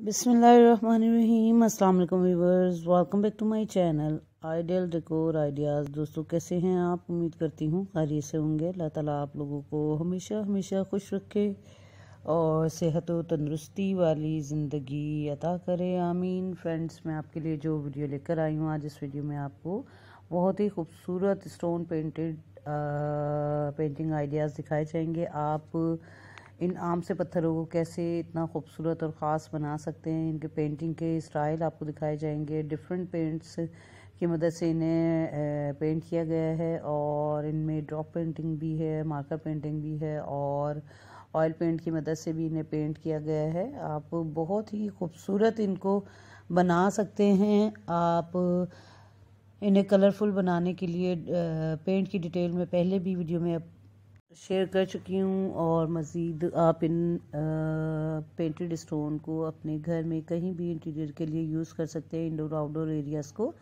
बिसमीम अस्सलाम वालेकुम viewers welcome back to my channel ideal decor ideas दोस्तों कैसे हैं आप उम्मीद करती हूँ खैरियत से होंगे अल्लाह ताला आप लोगों को हमेशा हमेशा खुश रखे और सेहत व तंदरुस्ती वाली ज़िंदगी अता करे आमीन फ्रेंड्स मैं आपके लिए जो वीडियो लेकर आई हूँ आज इस वीडियो में आपको बहुत ही खूबसूरत स्टोन पेंटेड पेंटिंग आइडियाज़ दिखाए जाएंगे आप इन आम से पत्थरों को कैसे इतना खूबसूरत और ख़ास बना सकते हैं इनके पेंटिंग के स्टाइल आपको दिखाए जाएंगे डिफरेंट पेंट्स की मदद से इन्हें पेंट किया गया है और इनमें ड्रॉप पेंटिंग भी है मार्कर पेंटिंग भी है और ऑयल पेंट की मदद से भी इन्हें पेंट किया गया है आप बहुत ही खूबसूरत इनको बना सकते हैं आप इन्हें कलरफुल बनाने के लिए पेंट की डिटेल में पहले भी वीडियो में शेयर कर चुकी हूँ और मज़ीद आप इन पेंटेड स्टोन को अपने घर में कहीं भी इंटीरियर के लिए यूज़ कर सकते हैं इंडोर आउटडोर एरियाज़ को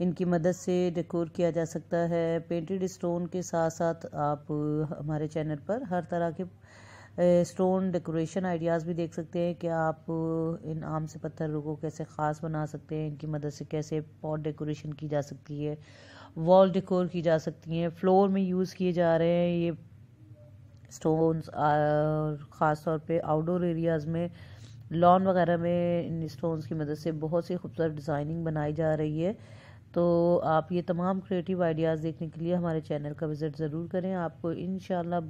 इनकी मदद से डेकोर किया जा सकता है पेंटेड स्टोन के साथ साथ आप हमारे चैनल पर हर तरह के स्टोन डेकोरेशन आइडियाज़ भी देख सकते हैं कि आप इन आम से पत्थरों को कैसे ख़ास बना सकते हैं इनकी मदद से कैसे पॉट डेकोरेशन की जा सकती है वॉल डेकोर की जा सकती है फ्लोर में यूज़ किए जा रहे हैं ये स्टोन्स और ख़ास तौर पे आउटडोर एरियाज़ में लॉन वगैरह में इन स्टोन्स की मदद से बहुत सी खूबसूरत डिज़ाइनिंग बनाई जा रही है तो आप ये तमाम क्रिएटिव आइडियाज़ देखने के लिए हमारे चैनल का विज़िट ज़रूर करें आपको इन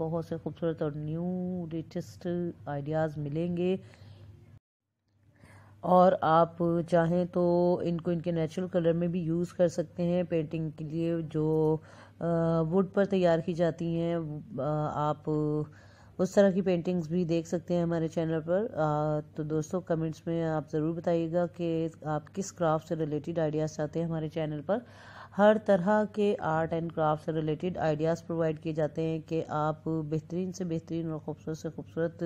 बहुत से खूबसूरत और न्यू लेटेस्ट आइडियाज़ मिलेंगे और आप चाहें तो इनको इनके नेचुरल कलर में भी यूज़ कर सकते हैं पेंटिंग के लिए जो वुड पर तैयार की जाती हैं आप उस तरह की पेंटिंग्स भी देख सकते हैं हमारे चैनल पर आ, तो दोस्तों कमेंट्स में आप ज़रूर बताइएगा कि आप किस क्राफ्ट से रिलेटेड आइडियाज़ चाहते हैं हमारे चैनल पर हर तरह के आर्ट एंड क्राफ्ट से रिलेटेड आइडियाज़ प्रोवाइड किए जाते हैं कि आप बेहतरीन से बेहतरीन और ख़ूबसूरत से खूबसूरत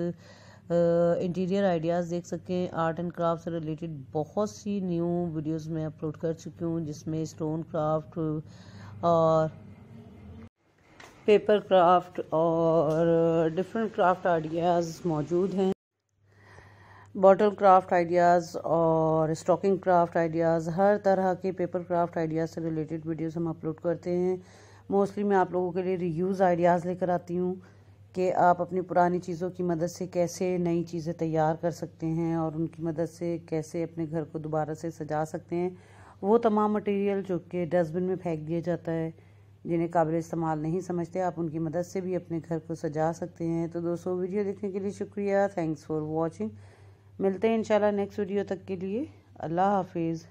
इंटीरियर आइडियाज़ देख सकें आर्ट एंड क्राफ्ट से रिलेटेड बहुत सी न्यू वीडियोस मैं अपलोड कर चुकी हूँ जिसमें स्टोन क्राफ्ट और पेपर क्राफ्ट और डिफरेंट क्राफ्ट आइडियाज़ मौजूद हैं बॉटल क्राफ्ट आइडियाज़ और स्टॉकिंग क्राफ्ट आइडियाज़ हर तरह के पेपर क्राफ्ट आइडियाज़ से रिलेटेड वीडियोस हम अपलोड करते हैं मोस्टली मैं आप लोगों के लिए रिव्यूज़ आइडियाज़ लेकर आती हूँ कि आप अपनी पुरानी चीज़ों की मदद से कैसे नई चीज़ें तैयार कर सकते हैं और उनकी मदद से कैसे अपने घर को दोबारा से सजा सकते हैं वो तमाम मटेरियल जो कि डस्टबिन में फेंक दिया जाता है जिन्हें काबिल इस्तेमाल नहीं समझते आप उनकी मदद से भी अपने घर को सजा सकते हैं तो दोस्तों वीडियो देखने के लिए शुक्रिया थैंक्स फॉर वॉचिंग मिलते हैं इंशाल्लाह नेक्स्ट वीडियो तक के लिए अल्लाह हाफिज़